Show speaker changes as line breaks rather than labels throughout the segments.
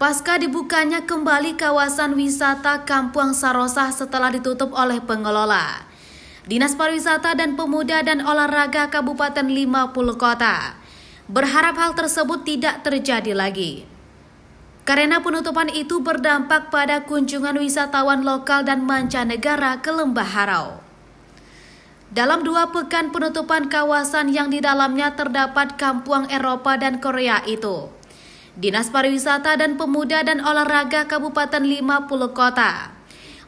Pasca dibukanya kembali kawasan wisata Kampung Sarosah setelah ditutup oleh pengelola. Dinas Pariwisata dan Pemuda dan Olahraga Kabupaten 50 Kota berharap hal tersebut tidak terjadi lagi. Karena penutupan itu berdampak pada kunjungan wisatawan lokal dan mancanegara ke Lembah Harau. Dalam dua pekan penutupan kawasan yang di dalamnya terdapat kampung Eropa dan Korea itu, Dinas Pariwisata dan Pemuda dan Olahraga Kabupaten 50 Kota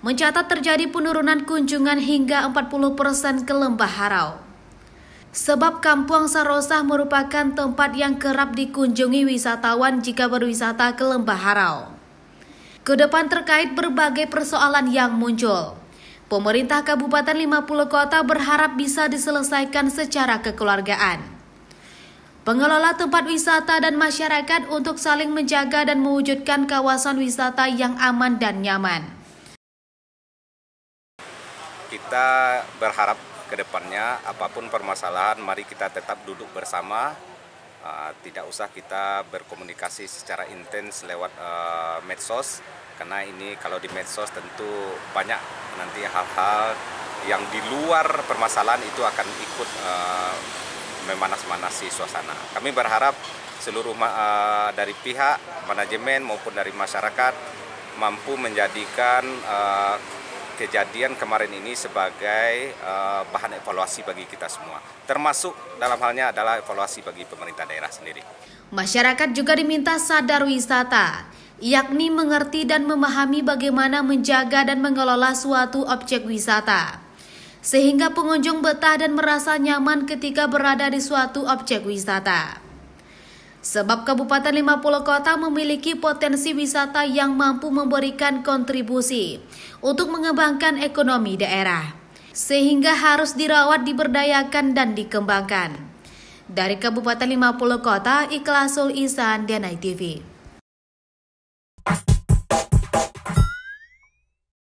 mencatat terjadi penurunan kunjungan hingga 40% persen ke Lembah Harau. Sebab Kampung Sarosah merupakan tempat yang kerap dikunjungi wisatawan jika berwisata ke Lembah Harau. Kedepan terkait berbagai persoalan yang muncul. Pemerintah Kabupaten 50 Kota berharap bisa diselesaikan secara kekeluargaan pengelola tempat wisata dan masyarakat untuk saling menjaga dan mewujudkan kawasan wisata yang aman dan nyaman.
Kita berharap ke depannya apapun permasalahan mari kita tetap duduk bersama ah, tidak usah kita berkomunikasi secara intens lewat ah, medsos karena ini kalau di medsos tentu banyak nanti hal-hal yang di luar permasalahan itu akan ikut uh, memanas-manasi suasana. Kami berharap seluruh uh, dari pihak manajemen maupun dari masyarakat mampu menjadikan uh, kejadian kemarin ini sebagai uh, bahan evaluasi bagi kita semua. Termasuk dalam halnya adalah evaluasi bagi pemerintah daerah sendiri.
Masyarakat juga diminta sadar wisata, yakni mengerti dan memahami bagaimana menjaga dan mengelola suatu objek wisata sehingga pengunjung betah dan merasa nyaman ketika berada di suatu objek wisata. Sebab Kabupaten lima 50 Kota memiliki potensi wisata yang mampu memberikan kontribusi untuk mengembangkan ekonomi daerah, sehingga harus dirawat, diberdayakan, dan dikembangkan. Dari Kabupaten Lima 50 Kota, Ikhlasul Ihsan, Denai TV.